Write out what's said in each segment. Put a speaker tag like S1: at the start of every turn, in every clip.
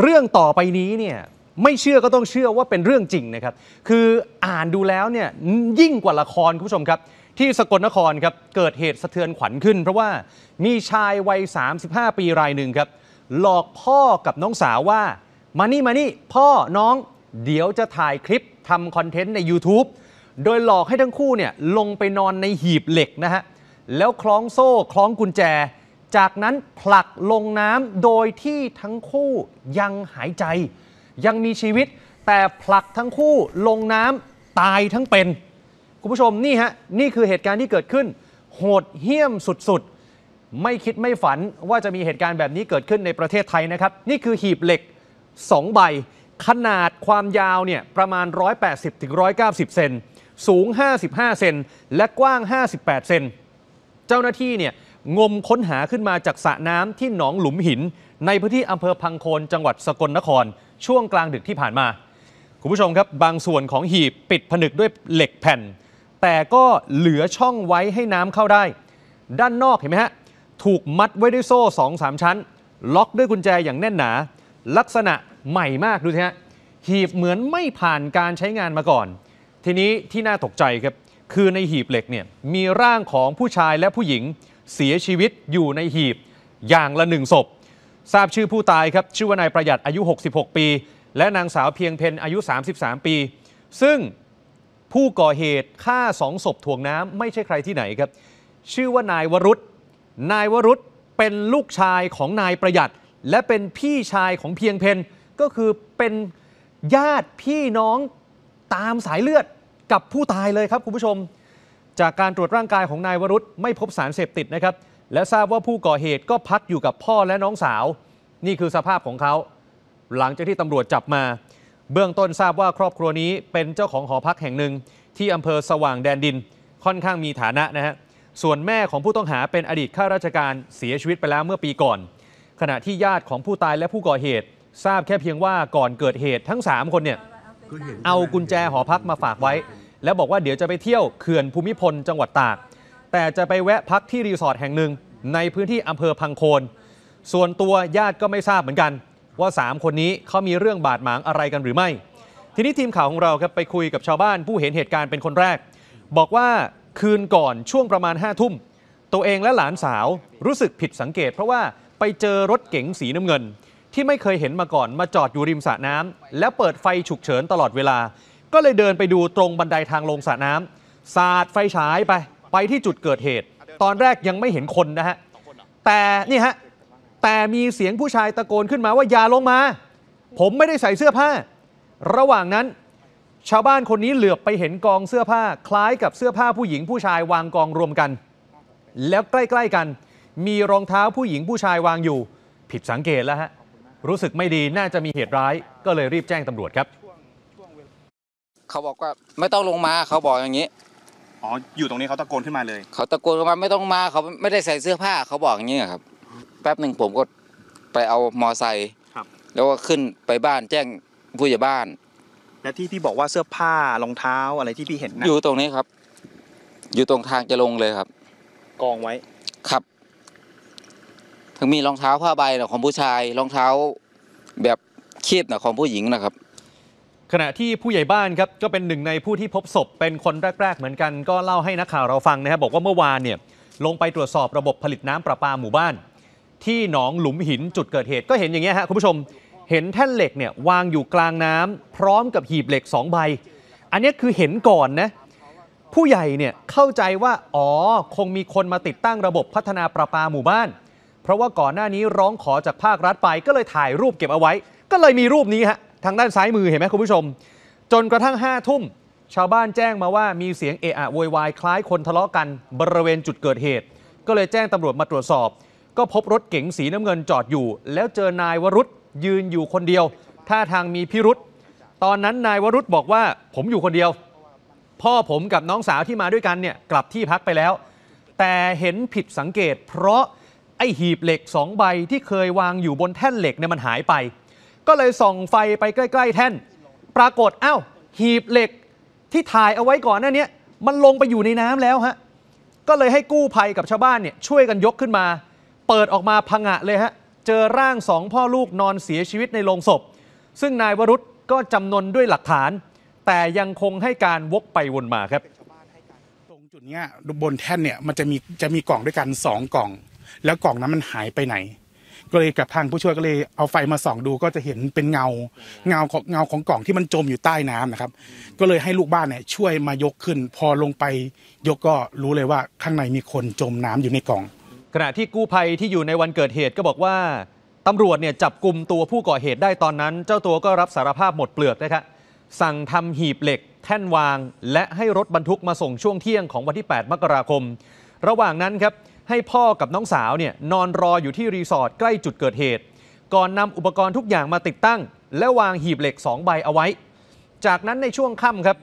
S1: เรื่องต่อไปนี้เนี่ยไม่เชื่อก็ต้องเชื่อว่าเป็นเรื่องจริงนะครับ คืออ่านดูแล้วเนี่ยยิ่งกว่าละครคุณผู้ชมครับ ที่สกลนครครับ เกิดเหตุสะเทือนขวัญขึ้น เพราะว่ามีชายวัย 35 ปีรายหนึ่งครับ หลอกพ่อกับน้องสาวว่ามานี่ มานี่ พ่อน้อง เดี๋ยวจะถ่ายคลิปทำคอนเทนต์ใน YouTube โดยหลอกให้ทั้งคู่เนี่ยลงไปนอนในหีบเหล็กนะฮะแล้วคล้องโซ่คล้องกุญแจจากนั้นผลักลงน้ำโดยที่ทั้งคู่ยังหายใจ ยังมีชีวิตแต่ผลักทั้งคู่ลงน้ำตายทั้งเป็น คุณผู้ชมนี่ฮะนี่คือเหตุการณ์ที่เกิดขึ้น โหดเหี้ยมสุดๆ ไม่คิดไม่ฝันว่าจะมีเหตุการณ์แบบนี้เกิดขึ้นในประเทศไทยนะครับ นี่คือหีบเหล็ก 2 ใบ ขนาดความยาวเนี่ยประมาณ 180-190 เซนสูง 55 เซนและกว้าง 58เซนเจ้าหน้าที่เนี่ยงมค้นหาขึ้นมาจากสระน้ำที่หนองหลุมหิน ในพื้นที่อำเภอพังโคนจังหวัดสกลนคร ช่วงกลางดึกที่ผ่านมา คุณผู้ชมครับ บางส่วนของหีบปิดผนึกด้วยเหล็กแผ่น แต่ก็เหลือช่องไว้ให้น้ำเข้าได้ ด้านนอกเห็นไหมฮะ ถูกมัดไว้ด้วยโซ่สองสามชั้น ล็อกด้วยกุญแจอย่างแน่นหนา ลักษณะใหม่มากดูสิฮะหีบเหมือนไม่ผ่านการใช้งานมาก่อน ทีนี้ที่น่าตกใจครับคือในหีบเหล็กเนี่ยมีร่างของผู้ชายและผู้หญิงเสียชีวิตอยู่ในหีบอย่างละหนึ่งศพทราบชื่อผู้ตายครับชื่อว่านายประหยัดอายุ 66 ปี และนางสาวเพียงเพนอายุ 33 ปี ซึ่งผู้ก่อเหตุฆ่าสองศพถ่วงน้ำไม่ใช่ใครที่ไหนครับชื่อว่านายวรุษนายวรุษเป็นลูกชายของนายประหยัดและเป็นพี่ชายของเพียงเพนก็คือเป็นญาติพี่น้องตามสายเลือดกับผู้ตายเลยครับคุณผู้ชมจากการตรวจร่างกายของนายวรุษไม่พบสารเสพติดนะครับและทราบว่าผู้ก่อเหตุก็พักอยู่กับพ่อและน้องสาว นี่คือสภาพของเขา หลังจากที่ตำรวจจับมา เบื้องต้นทราบว่าครอบครัวนี้เป็นเจ้าของหอพักแห่งหนึ่ง ที่อำเภอสว่างแดนดินค่อนข้างมีฐานะนะฮะส่วนแม่ของผู้ต้องหาเป็นอดีตข้าราชการเสียชีวิตไปแล้วเมื่อปีก่อน ขณะที่ญาติของผู้ตายและผู้ก่อเหตุ ทราบแค่เพียงว่าก่อนเกิดเหตุ ทั้ง 3 คนเนี่ยเอากุญแจหอพักมาฝากไว้แล้วบอกว่าเดี๋ยวจะไปเที่ยวเขื่อนภูมิพลจังหวัดตาก แต่จะไปแวะพักที่รีสอร์ทแห่งหนึ่ง ในพื้นที่อำเภอพังโคนส่วนตัวญาติก็ไม่ทราบเหมือนกัน ว่า 3 คนนี้เขามีเรื่องบาดหมางอะไรกันหรือไม่ ทีนี้ทีมข่าวของเราครับไปคุยกับชาวบ้านผู้เห็นเหตุการณ์เป็นคนแรก บอกว่าคืนก่อนช่วงประมาณ5้าทุ่มตัวเองและหลานสาวรู้สึกผิดสังเกตเพราะว่าไปเจอรถเก๋งสีน้ำเงิน ที่ไม่เคยเห็นมาก่อนมาจอดอยู่ริมสระน้ำแล้วเปิดไฟฉุกเฉินตลอดเวลาก็เลยเดินไปดูตรงบันไดทางลงสระน้ำสาดไฟฉายไปไปที่จุดเกิดเหตุ ตอนแรกยังไม่เห็นคนนะฮะแต่นี่ฮะแต่มีเสียงผู้ชายตะโกนขึ้นมาว่า อย่าลงมา ผมไม่ได้ใส่เสื้อผ้า ระหว่างนั้นชาวบ้านคนนี้เหลือบไปเห็นกองเสื้อผ้าคล้ายกับเสื้อผ้าผู้หญิงผู้ชายวางกองรวมกัน แล้วใกล้ ๆกัน มีรองเท้าผู้หญิงผู้ชายวางอยู่ ผิดสังเกตแล้วฮะรู้สึกไม่ดีน่าจะมีเหตุร้ายก็เลยรีบแจ้งตำรวจครับเขาบอกว่าไม่ต้องลงมาเขาบอกอย่างนี้ อ๋ออยู่ตรงนี้เขาตะโกนขึ้นมาเลย เขาตะโกนว่าไม่ต้องมาเขาไม่ได้ใส่เสื้อผ้าเขาบอกอย่างนี้ครับ แป๊บหนึ่งผมก็ไปเอามอไซค์แล้วก็ขึ้นไปบ้านแจ้งผู้ใหญ่บ้านและที่พี่บอกว่าเสื้อผ้ารองเท้าอะไรที่พี่เห็นอยู่ตรงนี้ครับ อยู่ตรงทางจะลงเลยครับ กองไว้ครับถึงมีรองเท้าผ้าใบนะของผู้ชายรองเท้าแบบคีบนะของผู้หญิงนะครับขณะที่ผู้ใหญ่บ้านครับก็เป็นหนึ่งในผู้ที่พบศพเป็นคนแรก ๆเหมือนกันก็เล่าให้นักข่าวเราฟังนะครับบอกว่าเมื่อวานเนี่ยลงไปตรวจสอบระบบผลิตน้ำประปาหมู่บ้าน ที่หนองหลุมหินจุดเกิดเหตุก็เห็นอย่างเงี้ยฮะคุณผู้ชมเห็นแท่นเหล็กเนี่ยวางอยู่กลางน้ำ พร้อมกับหีบเหล็ก2 ใบ อันนี้คือเห็นก่อนนะผู้ใหญ่เนี่ยเข้าใจว่า อ๋อคงมีคนมาติดตั้งระบบพัฒนาประปาหมู่บ้าน เพราะว่าก่อนหน้านี้ร้องขอจากภาครัฐไปก็เลยถ่ายรูปเก็บเอาไว้ ก็เลยมีรูปนี้ฮะทางด้านซ้ายมือเห็นไหมคุณผู้ชม จนกระทั่ง5้าทุ่ม ชาวบ้านแจ้งมาว่ามีเสียงเอะอะโวยวายคล้ายคนทะเลาะกัน บริเวณจุดเกิดเหตุ ก็เลยแจ้งตำรวจมาตรวจสอบ ก็พบรถเก๋งสีน้ำเงินจอดอยู่ แล้วเจอนายวรุษยืนอยู่คนเดียวท่าทางมีพิรุษตอนนั้นนายวรุษบอกว่าผมอยู่คนเดียว พ่อผมกับน้องสาวที่มาด้วยกันเนี่ยกลับที่พักไปแล้ว แต่เห็นผิดสังเกต เพราะไอหีบเหล็กสองใบที่เคยวางอยู่บนแท่นเหล็กเนี่ยมันหายไปก็เลยส่องไฟไปใกล้ ๆ แท่น ปรากฏอ้าวหีบเหล็กที่ถ่ายเอาไว้ก่อนนั่นี้มันลงไปอยู่ในน้ำแล้วฮะ ก็เลยให้กู้ภัยกับชาวบ้านเนี่ย ช่วยกันยกขึ้นมา เปิดออกมาพังะเลยฮะ เจอร่างสองพ่อลูกนอนเสียชีวิตในโลงศพ ซึ่งนายวรุษก็จำนนด้วยหลักฐาน แต่ยังคงให้การวกไปวนมาครับตรงจุดเนี้ยบนแท่นเนี่ยมันจะมีจะมีกล่องด้วยกันสองกล่อง แล้วกล่องนั้นมันหายไปไหนก็เลยกับทางผู้ช่วยก็เลยเอาไฟมาส่องดูก็จะเห็นเป็นเงา เงาของเงาของกล่องที่มันจมอยู่ใต้น้ำนะครับ ก็เลยให้ลูกบ้านเนี่ยช่วยมายกขึ้น พอลงไปยกก็รู้เลยว่าข้างในมีคนจมน้ำอยู่ในกล่อง ขณะที่กู้ภัยที่อยู่ในวันเกิดเหตุก็บอกว่าตำรวจเนี่ยจับกลุ่มตัวผู้ก่อเหตุได้ตอนนั้น เจ้าตัวก็รับสารภาพหมดเปลือกนะครับสั่งทำหีบเหล็ก แท่นวาง และให้รถบรรทุกมาส่งช่วงเที่ยงของวันที่ 8 มกราคม ระหว่างนั้นครับให้พ่อกับน้องสาวเนี่ยนอนรออยู่ที่รีสอร์ทใกล้จุดเกิดเหตุ ก่อนนำอุปกรณ์ทุกอย่างมาติดตั้ง และวางหีบเหล็ก 2 ใบเอาไว้ จากนั้นในช่วงค่ำครับ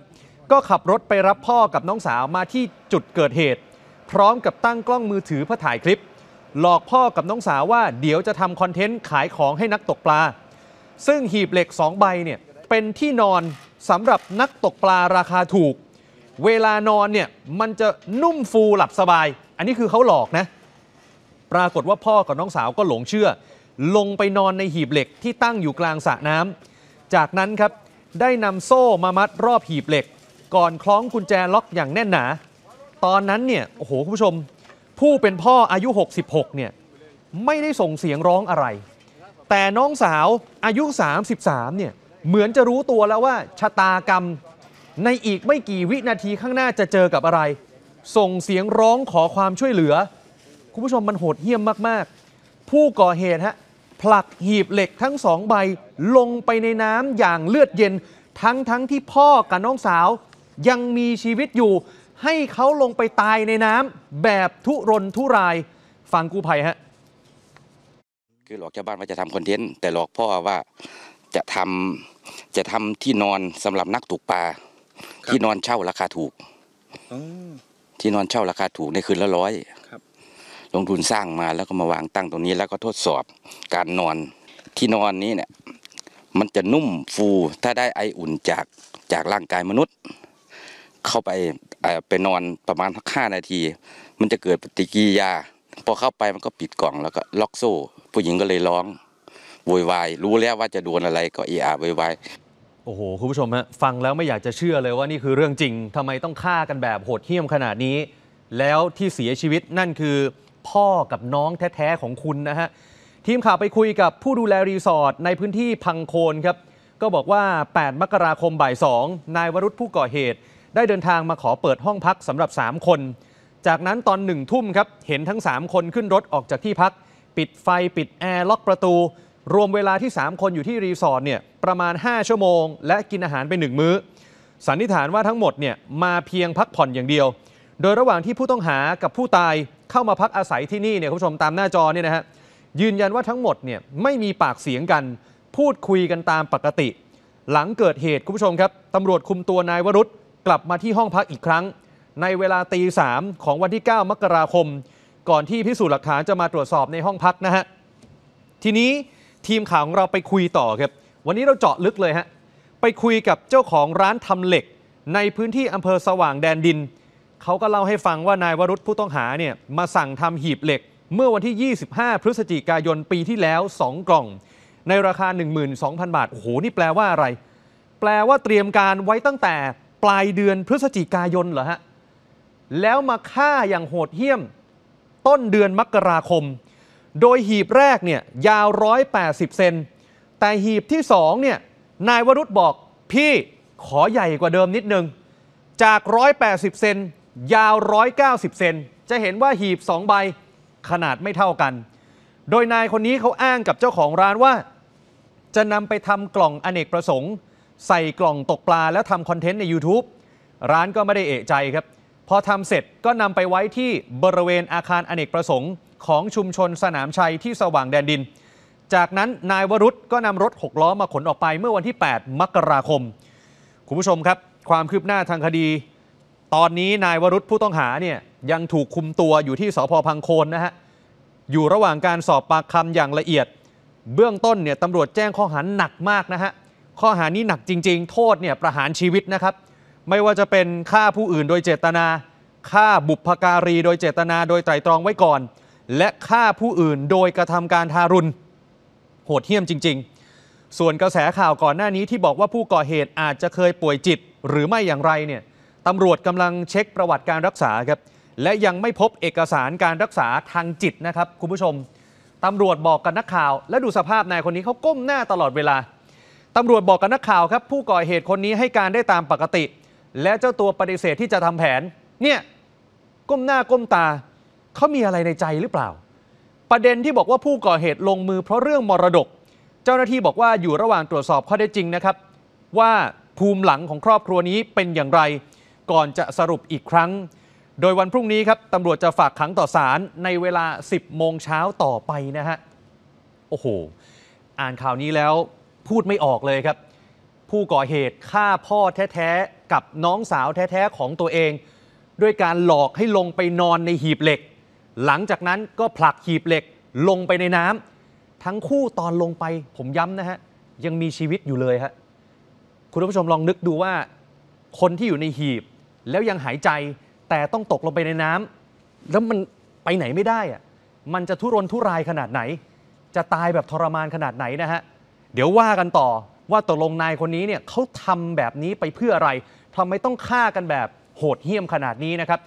S1: ก็ขับรถไปรับพ่อกับน้องสาวมาที่จุดเกิดเหตุ พร้อมกับตั้งกล้องมือถือเพื่อถ่ายคลิป หลอกพ่อกับน้องสาวว่าเดี๋ยวจะทำคอนเทนต์ขายของให้นักตกปลา ซึ่งหีบเหล็ก2ใบเนี่ยเป็นที่นอนสำหรับนักตกปลาราคาถูกเวลานอนเนี่ยมันจะนุ่มฟูหลับสบายอันนี้คือเขาหลอกนะ ปรากฏว่าพ่อกับน้องสาวก็หลงเชื่อ ลงไปนอนในหีบเหล็กที่ตั้งอยู่กลางสระน้ำ จากนั้นครับได้นำโซ่มามัดรอบหีบเหล็ก ก่อนคล้องกุญแจล็อกอย่างแน่นหนา ตอนนั้นเนี่ยโอ้โห คุณผู้ชม ผู้เป็นพ่ออายุ 66เนี่ยไม่ได้ส่งเสียงร้องอะไร แต่น้องสาวอายุ 33เนี่ยเหมือนจะรู้ตัวแล้วว่าชะตากรรมในอีกไม่กี่วินาทีข้างหน้าจะเจอกับอะไรส่งเสียงร้องขอความช่วยเหลือ คุณผู้ชมมันโหดเหี้ยมมาก ๆ ผู้ก่อเหตุฮะผลักหีบเหล็กทั้งสองใบลงไปในน้ำอย่างเลือดเย็น ทั้งทั้งที่พ่อกับน้องสาวยังมีชีวิตอยู่ ให้เขาลงไปตายในน้ำแบบทุรนทุรายฟังกู้ภัยฮะคือหลอกชาวบ้านว่าจะทำคอนเทนต์ แต่หลอกพ่อว่าจะทำจะทำที่นอนสำหรับนักตกปลาที่นอนเช่าราคาถูกที่นอนเช่าราคาถูกในคืนละร้อยลงทุนสร้างมาแล้วก็มาวางตั้งตรงนี้ แล้วก็ทดสอบการนอน ที่นอนนี้เนี่ย มันจะนุ่มฟู ถ้าได้ไออุ่นจากจากร่างกายมนุษย์ เข้าไปไปนอนประมาณห้านาที มันจะเกิดปฏิกิริยา พอเข้าไปมันก็ปิดกล่องแล้วก็ล็อกโซ่ ผู้หญิงก็เลยร้องโวยวาย รู้แล้วว่าจะโดนอะไรก็เอะอะโวยวายโอ้โห คุณผู้ชมฮะฟังแล้วไม่อยากจะเชื่อเลยว่านี่คือเรื่องจริงทำไมต้องฆ่ากันแบบโหดเหี้ยมขนาดนี้ แล้วที่เสียชีวิตนั่นคือพ่อกับน้องแท้ ๆ ของคุณนะฮะ ทีมข่าวไปคุยกับผู้ดูแลรีสอร์ทในพื้นที่พังโคนครับ ก็บอกว่า 8 มกราคมบ่าย2นายวรุษผู้ก่อเหตุ ได้เดินทางมาขอเปิดห้องพักสำหรับ 3 คน จากนั้นตอนหนึ่งทุ่มครับเห็นทั้ง 3 คนขึ้นรถออกจากที่พัก ปิดไฟปิดแอร์ล็อกประตูรวมเวลาที่ 3 คนอยู่ที่รีสอร์ทเนี่ยประมาณ 5 ชั่วโมง และกินอาหารไป1มื้อ สันนิษฐานว่าทั้งหมดเนี่ยมาเพียงพักผ่อนอย่างเดียว โดยระหว่างที่ผู้ต้องหากับผู้ตายเข้ามาพักอาศัยที่นี่เนี่ยคุณผู้ชมตามหน้าจอเนี่ยนะฮะยืนยันว่าทั้งหมดเนี่ยไม่มีปากเสียงกันพูดคุยกันตามปกติ หลังเกิดเหตุคุณผู้ชมครับ ตำรวจคุมตัวนายวรุษกลับมาที่ห้องพักอีกครั้ง ในเวลาตีสามของวันที่ 9 มกราคม ก่อนที่พิสูจน์หลักฐานจะมาตรวจสอบในห้องพักนะฮะทีนี้ทีมข่าวของเราไปคุยต่อครับวันนี้เราเจาะลึกเลยฮะไปคุยกับเจ้าของร้านทำเหล็ก ในพื้นที่อำเภอสว่างแดนดิน เขาก็เล่าให้ฟังว่านายวรุษผู้ต้องหาเนี่ยมาสั่งทำหีบเหล็ก เมื่อวันที่ 25 พฤศจิกายนปีที่แล้ว 2 กล่อง ในราคา 12,000 บาท โอ้โห นี่แปลว่าอะไร แปลว่าเตรียมการไว้ตั้งแต่ปลายเดือนพฤศจิกายนเหรอฮะแล้วมาฆ่าอย่างโหดเหี้ยม ต้นเดือนมกราคมโดยหีบแรกเนี่ยยาว 180 เซนแต่หีบที่2เนี่ยนายวรุษบอกพี่ขอใหญ่กว่าเดิมนิดนึง จาก 180 เซนยาว 190 เซนจะเห็นว่าหีบ 2 ใบขนาดไม่เท่ากัน โดยนายคนนี้เขาอ้างกับเจ้าของร้านว่า จะนำไปทำกล่องอเนกประสงค์ ใส่กล่องตกปลาแล้วทำคอนเทนต์ใน YouTube ร้านก็ไม่ได้เอะใจครับ พอทำเสร็จก็นำไปไว้ที่บริเวณอาคารอเนกประสงค์ของชุมชนสนามชัยที่สว่างแดนดิน จากนั้นนายวรุษก็นำรถ 6 ล้อมาขนออกไปเมื่อวันที่ 8 มกราคม คุณผู้ชมครับ ความคืบหน้าทางคดี ตอนนี้นายวรุษผู้ต้องหาเนี่ยยังถูกคุมตัวอยู่ที่สพพังโคนนะฮะอยู่ระหว่างการสอบปากคำอย่างละเอียด เบื้องต้นเนี่ยตำรวจแจ้งข้อหาหนักมากนะฮะข้อหานี้หนักจริงๆโทษเนี่ยประหารชีวิตนะครับ ไม่ว่าจะเป็นฆ่าผู้อื่นโดยเจตนาฆ่าบุพการี โดยเจตนาโดยไตรตรองไว้ก่อนและฆ่าผู้อื่นโดยกระทำการทารุณ โหดเหี้ยมจริง ๆ ส่วนกระแสข่าวก่อนหน้านี้ที่บอกว่าผู้ก่อเหตุอาจจะเคยป่วยจิตหรือไม่อย่างไรเนี่ยตำรวจกำลังเช็คประวัติการรักษาครับและยังไม่พบเอกสารการรักษาทางจิตนะครับ คุณผู้ชมตำรวจบอกกับนักข่าว และดูสภาพนายคนนี้เขาก้มหน้าตลอดเวลาตำรวจบอกกับนักข่าวครับ ผู้ก่อเหตุคนนี้ให้การได้ตามปกติ และเจ้าตัวปฏิเสธที่จะทำแผนเนี่ยก้มหน้าก้มตาเขามีอะไรในใจหรือเปล่า ประเด็นที่บอกว่าผู้ ก่อ เหตุลงมือ เพราะเรื่องมรดก เจ้าหน้าที่บอกว่าอยู่ระหว่างตรวจสอบ ข้อได้จริงนะครับ ว่าภูมิหลังของครอบครัวนี้เป็นอย่างไร ก่อนจะสรุปอีกครั้ง โดยวัน พรุ่งนี้ ครับ ตำรวจจะฝาก ขังต่อศาลในเวลา 10 โมงเช้าต่อไป นะฮะ โอ้โห อ่าน ข่าวนี้ แล้ว พูด ไม่ ออก เลยครับ ผู้ ก่อ เหตุ ฆ่า พ่อ แท้ๆกับ น้องสาว แท้ๆของ ตัวเอง ด้วย การ หลอก ให้ ลง ไป นอน ใน หีบ เหล็กหลังจากนั้นก็ผลักหีบเหล็กลงไปในน้ำทั้งคู่ตอนลงไปผมย้ำนะฮะยังมีชีวิตอยู่เลยฮะคุณผู้ชมลองนึกดูว่า คนที่อยู่ในหีบแล้วยังหายใจ แต่ต้องตกลงไปในน้ำแล้วมันไปไหนไม่ได้อะมันจะทุรนทุรายขนาดไหน จะตายแบบทรมานขนาดไหนนะฮะเดี๋ยวว่ากันต่อว่าตกลงนายคนนี้เนี่ยเขาทำแบบนี้ไปเพื่ออะไรทำไมต้องฆ่ากันแบบโหดเหี้ยมขนาดนี้นะครับ